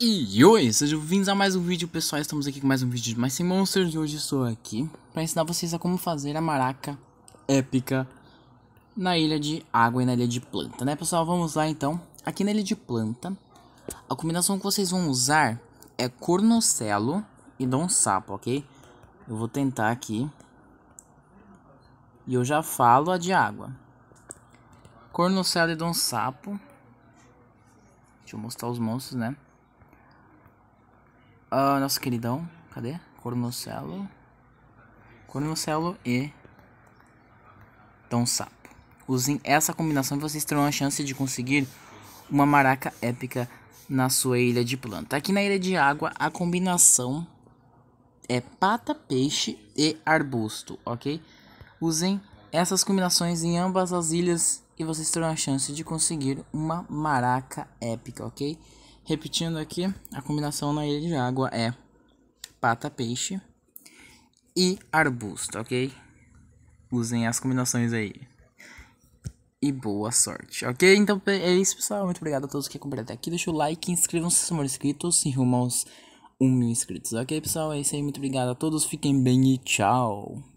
E oi, sejam bem-vindos a mais um vídeo pessoal, estamos aqui com mais um vídeo de Mais Sem Monsters e hoje estou aqui para ensinar vocês a como fazer a maraca épica na ilha de água e na ilha de planta, né pessoal? Vamos lá então, aqui na ilha de planta, a combinação que vocês vão usar é cornocelo e dom sapo, ok? Eu vou tentar aqui e eu já falo a de água, cornocelo e dom sapo, deixa eu mostrar os monstros né? Ah, nosso queridão. Cadê? Cornocelo. Cornocelo e Tom Sapo. Usem essa combinação e vocês terão a chance de conseguir uma maraca épica na sua ilha de planta. Aqui na ilha de água, a combinação é pata, peixe e arbusto, ok? Usem essas combinações em ambas as ilhas e vocês terão a chance de conseguir uma maraca épica, ok? Repetindo aqui, a combinação na ilha de água é pata-peixe e arbusto, ok? Usem as combinações aí. E boa sorte, ok? Então é isso, pessoal. Muito obrigado a todos que acompanharam até aqui. Deixa o like, inscrevam-se se não for inscritos e rumo aos 1 mil inscritos, ok, pessoal? É isso aí. Muito obrigado a todos. Fiquem bem e tchau.